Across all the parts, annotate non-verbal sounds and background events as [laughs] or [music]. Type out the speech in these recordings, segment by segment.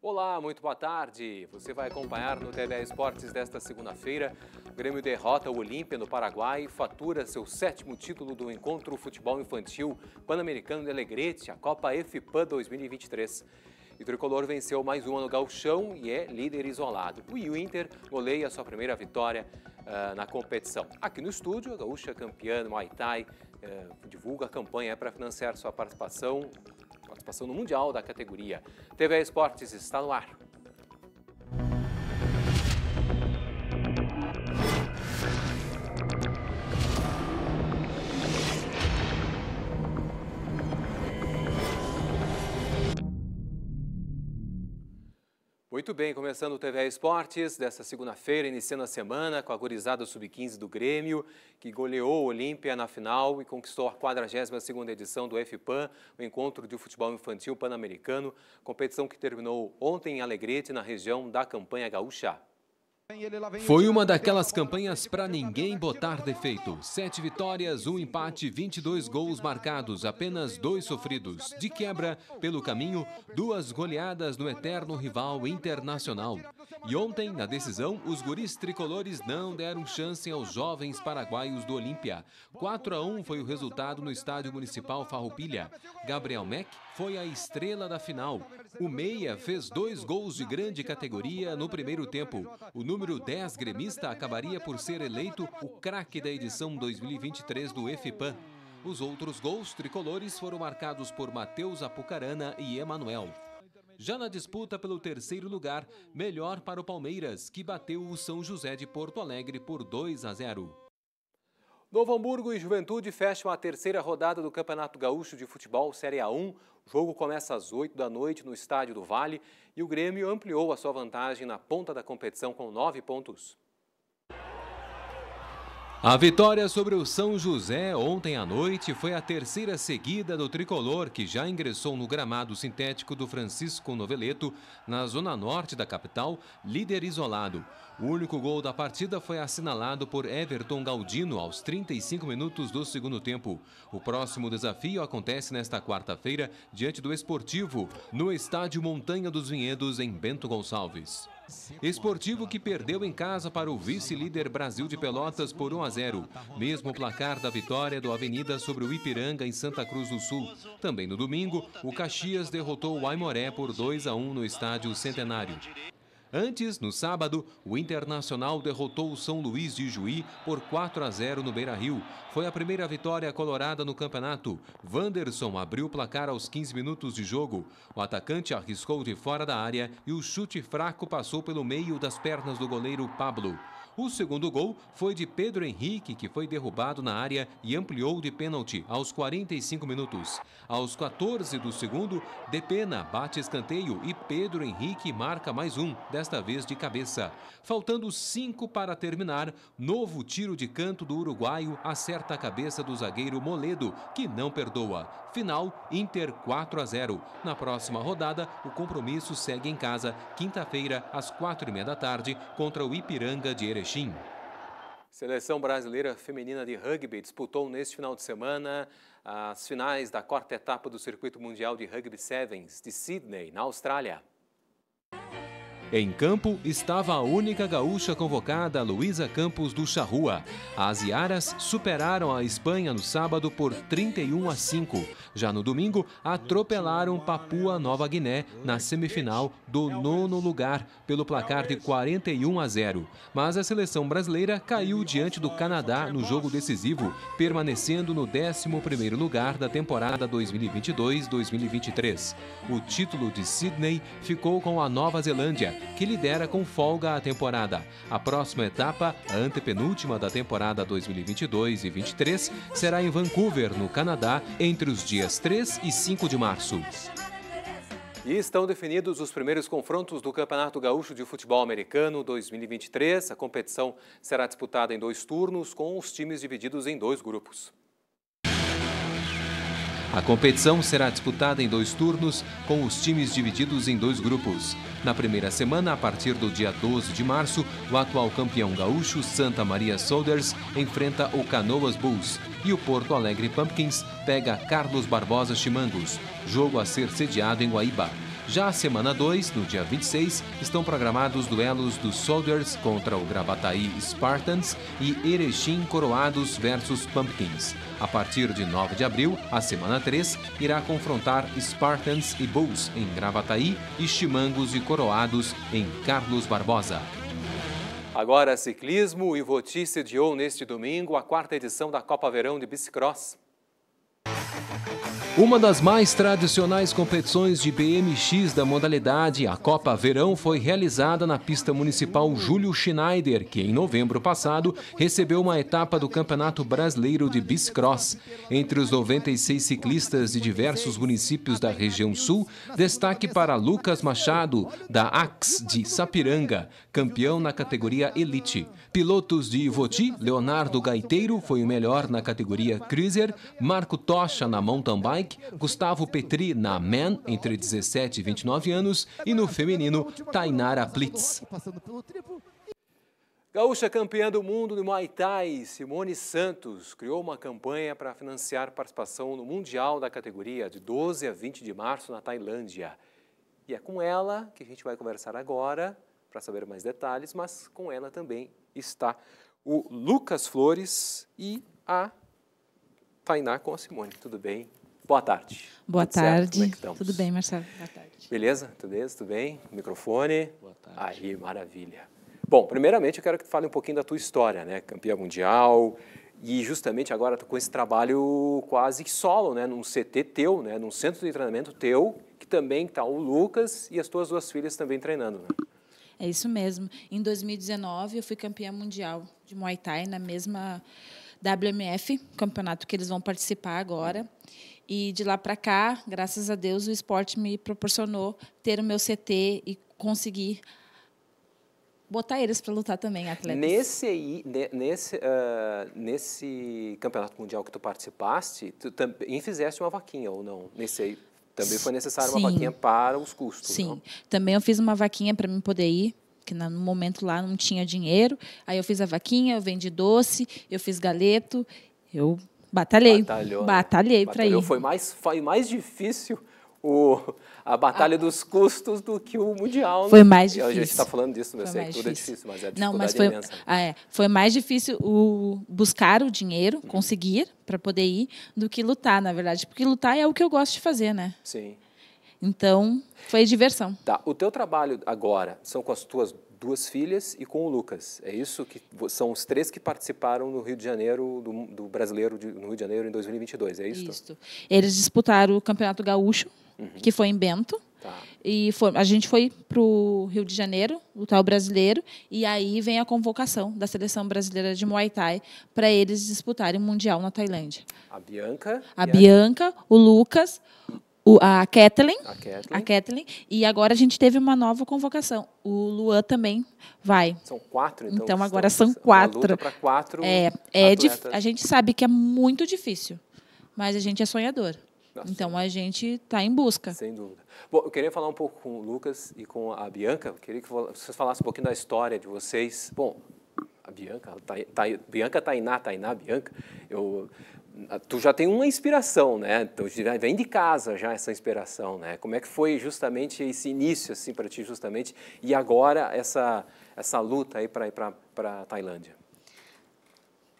Olá, muito boa tarde. Você vai acompanhar no TV Esportes desta segunda-feira. O Grêmio derrota o Olímpia no Paraguai e fatura seu sétimo título do encontro futebol infantil pan-americano de Alegrete, a Copa FPAN 2023. E Tricolor venceu mais uma no Galchão e é líder isolado. o Inter goleia sua primeira vitória uh, na competição. Aqui no estúdio, a gaúcha campeã do Muay Thai uh, divulga a campanha para financiar sua participação participação no Mundial da categoria. TV Esportes está no ar. Muito bem, começando o TV Esportes dessa segunda-feira, iniciando a semana com a gorizada sub-15 do Grêmio, que goleou o Olímpia na final e conquistou a 42ª edição do FPAN, o encontro de futebol infantil pan-americano, competição que terminou ontem em Alegrete, na região da Campanha Gaúcha. Foi uma daquelas campanhas para ninguém botar defeito. Sete vitórias, um empate, 22 gols marcados, apenas dois sofridos. De quebra, pelo caminho, duas goleadas no eterno rival internacional. E ontem, na decisão, os guris tricolores não deram chance aos jovens paraguaios do Olímpia. 4 a 1 foi o resultado no estádio municipal Farroupilha. Gabriel Mac foi a estrela da final. O meia fez dois gols de grande categoria no primeiro tempo. O número número 10 gremista acabaria por ser eleito o craque da edição 2023 do EFIPAN. Os outros gols tricolores foram marcados por Matheus Apucarana e Emanuel. Já na disputa pelo terceiro lugar, melhor para o Palmeiras, que bateu o São José de Porto Alegre por 2 a 0. Novo Hamburgo e Juventude fecham a terceira rodada do Campeonato Gaúcho de Futebol Série A1. O jogo começa às 8 da noite no Estádio do Vale e o Grêmio ampliou a sua vantagem na ponta da competição com nove pontos. A vitória sobre o São José ontem à noite foi a terceira seguida do tricolor, que já ingressou no gramado sintético do Francisco Noveleto, na zona norte da capital, líder isolado. O único gol da partida foi assinalado por Everton Galdino aos 35 minutos do segundo tempo. O próximo desafio acontece nesta quarta-feira, diante do Esportivo, no estádio Montanha dos Vinhedos, em Bento Gonçalves. Esportivo que perdeu em casa para o vice-líder Brasil de Pelotas por 1 a 0, mesmo placar da vitória do Avenida sobre o Ipiranga em Santa Cruz do Sul. Também no domingo, o Caxias derrotou o Aimoré por 2 a 1 no estádio Centenário. Antes, no sábado, o Internacional derrotou o São Luís de Juí por 4 a 0 no Beira-Rio. Foi a primeira vitória colorada no campeonato. Wanderson abriu o placar aos 15 minutos de jogo. O atacante arriscou de fora da área e o chute fraco passou pelo meio das pernas do goleiro Pablo. O segundo gol foi de Pedro Henrique, que foi derrubado na área e ampliou de pênalti aos 45 minutos. Aos 14 do segundo, Depena bate escanteio e Pedro Henrique marca mais um, desta vez de cabeça. Faltando cinco para terminar, novo tiro de canto do uruguaio acerta a cabeça do zagueiro Moledo, que não perdoa. Final, Inter 4 a 0. Na próxima rodada, o compromisso segue em casa, quinta-feira, às quatro e meia da tarde, contra o Ipiranga de Erechim. Peixinho. Seleção brasileira feminina de rugby disputou neste final de semana as finais da quarta etapa do Circuito Mundial de Rugby Sevens de Sydney, na Austrália. Em campo estava a única gaúcha convocada, Luísa Campos do Charrua. As Iaras superaram a Espanha no sábado por 31 a 5. Já no domingo, atropelaram Papua Nova Guiné na semifinal do nono lugar pelo placar de 41 a 0. Mas a seleção brasileira caiu diante do Canadá no jogo decisivo, permanecendo no 11º lugar da temporada 2022-2023. O título de Sydney ficou com a Nova Zelândia que lidera com folga a temporada. A próxima etapa, a antepenúltima da temporada 2022 e 23, será em Vancouver, no Canadá, entre os dias 3 e 5 de março. E estão definidos os primeiros confrontos do Campeonato Gaúcho de Futebol Americano 2023. A competição será disputada em dois turnos, com os times divididos em dois grupos. A competição será disputada em dois turnos, com os times divididos em dois grupos. Na primeira semana, a partir do dia 12 de março, o atual campeão gaúcho Santa Maria Soldiers enfrenta o Canoas Bulls e o Porto Alegre Pumpkins pega Carlos Barbosa Chimangos, jogo a ser sediado em Guaíba. Já a semana 2, no dia 26, estão programados duelos dos Soldiers contra o Gravataí Spartans e Erechim Coroados versus Pumpkins. A partir de 9 de abril, a semana 3 irá confrontar Spartans e Bulls em Gravataí e Chimangos e Coroados em Carlos Barbosa. Agora ciclismo, e Voti sediou neste domingo a quarta edição da Copa Verão de Bicicross. Uma das mais tradicionais competições de BMX da modalidade, a Copa Verão, foi realizada na pista municipal Júlio Schneider, que em novembro passado recebeu uma etapa do Campeonato Brasileiro de Biscross. Entre os 96 ciclistas de diversos municípios da região sul, destaque para Lucas Machado, da Ax de Sapiranga, campeão na categoria Elite. Pilotos de Ivoti, Leonardo Gaiteiro foi o melhor na categoria Cruiser, Marco Tocha na mountain bike, Gustavo Petri na Man, entre 17 e 29 anos, e no feminino, Tainara Blitz. Gaúcha campeã do mundo no Muay Thai, Simone Santos criou uma campanha para financiar participação no Mundial da categoria de 12 a 20 de março na Tailândia. E é com ela que a gente vai conversar agora para saber mais detalhes, mas com ela também está o Lucas Flores e a Tainá com a Simone. Tudo bem? Boa tarde. Boa Tudo tarde. É Tudo bem, Marcelo? Boa tarde. Beleza? Tudo bem? Tudo bem? Microfone? Boa tarde. Aí, maravilha. Bom, primeiramente eu quero que tu fale um pouquinho da tua história, né? Campeã mundial e justamente agora tu com esse trabalho quase solo, né? Num CT teu, né? Num centro de treinamento teu, que também está o Lucas e as tuas duas filhas também treinando, né? É isso mesmo. Em 2019 eu fui campeã mundial de Muay Thai na mesma WMF, campeonato que eles vão participar agora. E de lá para cá, graças a Deus, o esporte me proporcionou ter o meu CT e conseguir botar eles para lutar também, atletas. Nesse, nesse, uh, nesse campeonato mundial que tu participaste, tu também fizeste uma vaquinha ou não? Nesse aí, também foi necessário Sim. uma vaquinha para os custos. Sim, não? também eu fiz uma vaquinha para mim poder ir que no momento lá não tinha dinheiro. Aí eu fiz a vaquinha, eu vendi doce, eu fiz galeto, eu Batalhei. Batalhou, né? Batalhei né? para ir. Foi mais, foi mais difícil o, a batalha ah. dos custos do que o mundial. Né? Foi mais difícil. E a gente está falando disso, mas sei que tudo difícil. é difícil, mas é Não, mas foi, ah, É, foi mais difícil o buscar o dinheiro, conseguir para poder ir, do que lutar, na verdade, porque lutar é o que eu gosto de fazer, né? Sim. Então, foi diversão. Tá. O teu trabalho agora são com as tuas duas filhas e com o Lucas. É isso que são os três que participaram no Rio de Janeiro do, do brasileiro de, no Rio de Janeiro em 2022. É isso? Isso. Eles disputaram o Campeonato Gaúcho, uhum. que foi em Bento. Tá. E foi, a gente foi para o Rio de Janeiro, o tal brasileiro, e aí vem a convocação da seleção brasileira de Muay Thai para eles disputarem o Mundial na Tailândia. A Bianca. A Bianca, a... o Lucas, o, a Kathleen. A Kathleen. A Kathleen. E agora a gente teve uma nova convocação. O Luan também vai. São quatro, então. Então agora são quatro. para quatro. É, é atletas. a gente sabe que é muito difícil, mas a gente é sonhador. Nossa. Então a gente está em busca. Sem dúvida. Bom, eu queria falar um pouco com o Lucas e com a Bianca. Eu queria que vocês falassem um pouquinho da história de vocês. Bom, a Bianca, a Bianca Tainá, Tainá, Bianca. Eu tu já tem uma inspiração, né? Então vem de casa já essa inspiração, né? Como é que foi justamente esse início assim para ti justamente e agora essa essa luta aí para ir para Tailândia?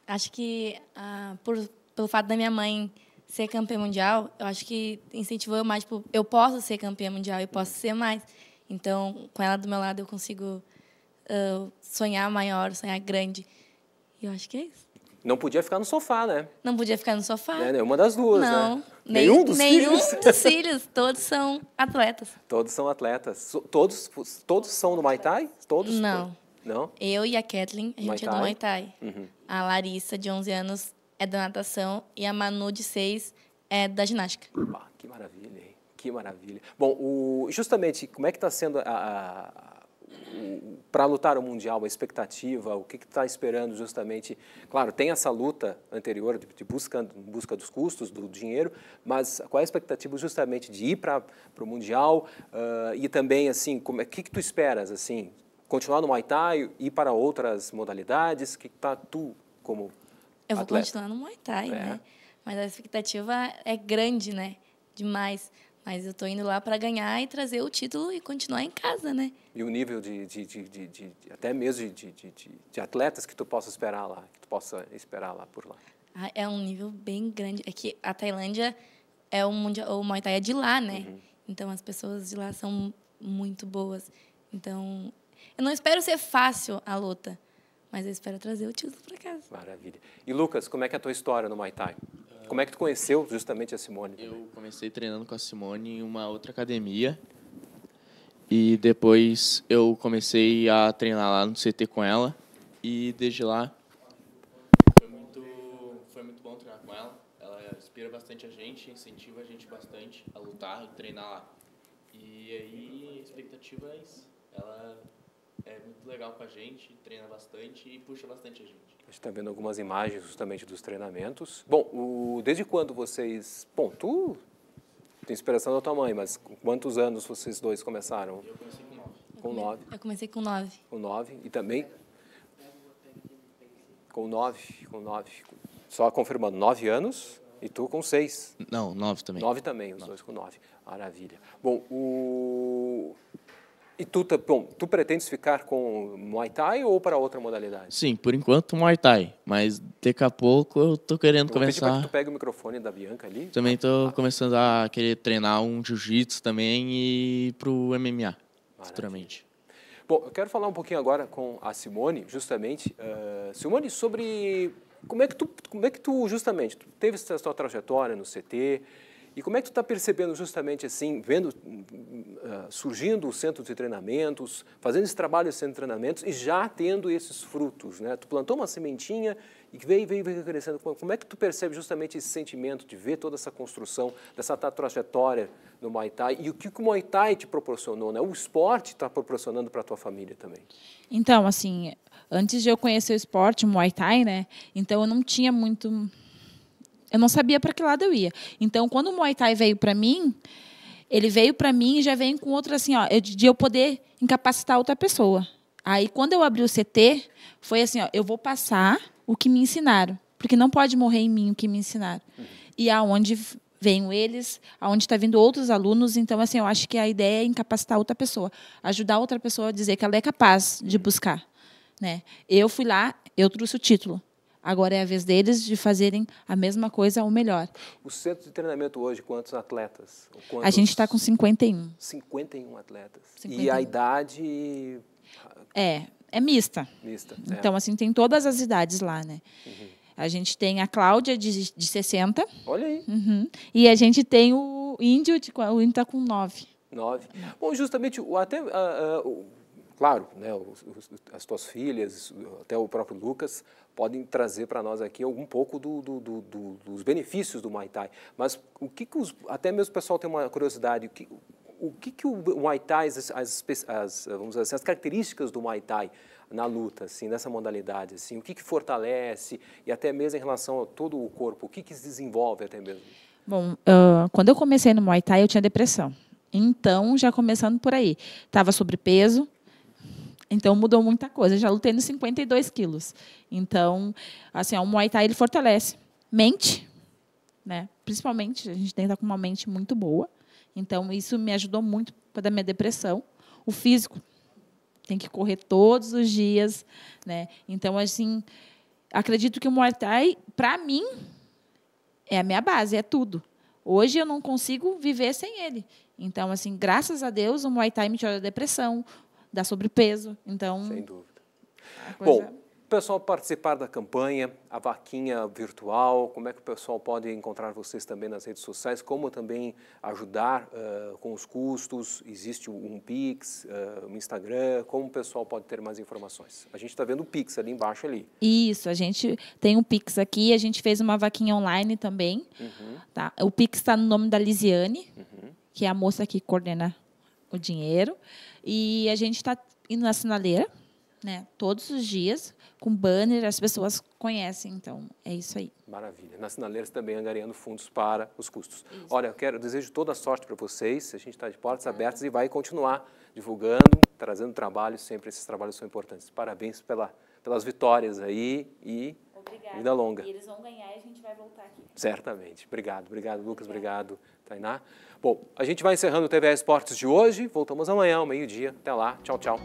Acho que ah, por, pelo fato da minha mãe ser campeã mundial, eu acho que incentivou mais tipo, eu posso ser campeã mundial e posso ser mais. Então, com ela do meu lado eu consigo uh, sonhar maior, sonhar grande. E eu acho que é isso. Não podia ficar no sofá, né? Não podia ficar no sofá. É, nenhuma das duas, né? não. né? Nenhum, nenhum dos nenhum filhos? Nenhum dos [laughs] filhos. Todos são atletas. Todos são atletas. Todos, todos são do Muay Thai? Todos? Não. Não? Eu e a Kathleen, a gente é do Muay Thai. Uhum. A Larissa, de 11 anos, é da natação. E a Manu, de 6, é da ginástica. Ah, que maravilha, hein? Que maravilha. Bom, o, justamente, como é que está sendo a, a para lutar o Mundial, a expectativa, o que está esperando justamente? Claro, tem essa luta anterior de, de busca, busca dos custos, do dinheiro, mas qual é a expectativa justamente de ir para o Mundial uh, e também, assim, o é, que, que tu esperas, assim, continuar no Muay Thai, ir para outras modalidades? O que está tu como Eu vou atleta? continuar no Muay Thai, é. né? Mas a expectativa é grande, né? Demais. Mas eu tô indo lá para ganhar e trazer o título e continuar em casa, né? E o nível de, de, de, de até mesmo de, atletas que tu possa esperar lá, que tu possa esperar lá por lá. Ah, é um nível bem grande. É que a Tailândia é o mundial, o Muay Thai é de lá, né? Uhum. Então as pessoas de lá são muito boas. Então eu não espero ser fácil a luta, mas eu espero trazer o título para casa. Maravilha. E Lucas, como é que é a tua história no Muay Thai? Como é que tu conheceu justamente a Simone? Eu comecei treinando com a Simone em uma outra academia. E depois eu comecei a treinar lá no CT com ela. E desde lá foi muito, foi muito bom treinar com ela. Ela inspira bastante a gente, incentiva a gente bastante a lutar e treinar lá. E aí, expectativas, é ela é muito legal para a gente, treina bastante e puxa bastante a gente. A gente está vendo algumas imagens justamente dos treinamentos. Bom, o, desde quando vocês... Bom, tu tem inspiração da tua mãe, mas quantos anos vocês dois começaram? Eu comecei com nove. Com nove. Eu comecei com nove. Com nove. E também... Com nove, com nove. Só confirmando, nove anos e tu com seis. Não, nove também. Nove também, os nove. dois com nove. Maravilha. Bom, o... E tu, tá, bom, tu pretendes ficar com Muay Thai ou para outra modalidade? Sim, por enquanto Muay Thai, mas daqui a pouco eu tô querendo eu começar. Que tu pega o microfone da Bianca ali. Também tô ah. começando a querer treinar um jiu-jitsu também e pro MMA, Maravilha. futuramente. Bom, eu quero falar um pouquinho agora com a Simone, justamente. Uh, Simone, sobre como é que tu, como é que tu justamente, tu teve essa tua trajetória no CT, e como é que tu está percebendo justamente assim, vendo uh, surgindo os centros de treinamentos, fazendo esse trabalho de centro de treinamentos e já tendo esses frutos, né? Tu plantou uma sementinha e veio, veio, veio crescendo. Como é que tu percebe justamente esse sentimento de ver toda essa construção, dessa trajetória no Muay Thai e o que o Muay Thai te proporcionou, né? O esporte está proporcionando para a tua família também. Então, assim, antes de eu conhecer o esporte, o Muay Thai, né? Então eu não tinha muito eu não sabia para que lado eu ia. Então, quando o Muay Thai veio para mim, ele veio para mim e já vem com outro assim, ó, de eu poder incapacitar outra pessoa. Aí, quando eu abri o CT, foi assim, ó, eu vou passar o que me ensinaram, porque não pode morrer em mim o que me ensinaram. E aonde venham eles, aonde está vindo outros alunos. Então, assim, eu acho que a ideia é incapacitar outra pessoa, ajudar outra pessoa a dizer que ela é capaz de buscar. Né? Eu fui lá, eu trouxe o título. Agora é a vez deles de fazerem a mesma coisa ou melhor. O centro de treinamento hoje, quantos atletas? Quantos... A gente está com 51. 51 atletas. 51. E a idade. É, é mista. Mista. É. Então, é. assim, tem todas as idades lá, né? Uhum. A gente tem a Cláudia, de, de 60. Olha aí. Uhum. E a gente tem o Índio, de, o Índio está com 9. 9. Bom, justamente, até uh, uh, claro, né, os, os, as tuas filhas, até o próprio Lucas, podem trazer para nós aqui algum pouco do, do, do, dos benefícios do Muay Thai. Mas o que, que os, até mesmo o pessoal tem uma curiosidade, o que o, que, que o Muay Thai, as, as, as vamos dizer assim, as características do Muay Thai na luta, assim, nessa modalidade, assim, o que, que fortalece e até mesmo em relação a todo o corpo, o que, que se desenvolve até mesmo? Bom, uh, quando eu comecei no Muay Thai, eu tinha depressão. Então, já começando por aí. Estava sobrepeso, então mudou muita coisa. Eu já lutei nos 52 quilos. Então, assim, o Muay Thai ele fortalece mente, né? Principalmente a gente tem que estar com uma mente muito boa. Então isso me ajudou muito para minha depressão. O físico tem que correr todos os dias, né? Então assim, acredito que o Muay Thai para mim é a minha base, é tudo. Hoje eu não consigo viver sem ele. Então, assim, graças a Deus, o Muay Thai me tirou da depressão, dá sobrepeso. Então, sem dúvida. Bom, o pessoal participar da campanha, a vaquinha virtual, como é que o pessoal pode encontrar vocês também nas redes sociais, como também ajudar uh, com os custos, existe um Pix, uh, um Instagram, como o pessoal pode ter mais informações? A gente está vendo o Pix ali embaixo ali. Isso, a gente tem um Pix aqui, a gente fez uma vaquinha online também. Uhum. Tá? O Pix está no nome da Lisiane, uhum. que é a moça que coordena o dinheiro. E a gente está indo na sinaleira, né? Todos os dias, com banner, as pessoas conhecem. Então, é isso aí. Maravilha. Na sinaleira também angariando fundos para os custos. Isso. Olha, eu quero, eu desejo toda a sorte para vocês. A gente está de portas abertas e vai continuar divulgando, trazendo trabalho. Sempre esses trabalhos são importantes. Parabéns pela, pelas vitórias aí e Obrigada. Vida longa. E eles vão ganhar e a gente vai voltar aqui. Certamente. Obrigado, obrigado, Lucas. Obrigado, obrigado Tainá. Bom, a gente vai encerrando o TV Esportes de hoje. Voltamos amanhã, ao meio-dia. Até lá. Tchau, tchau.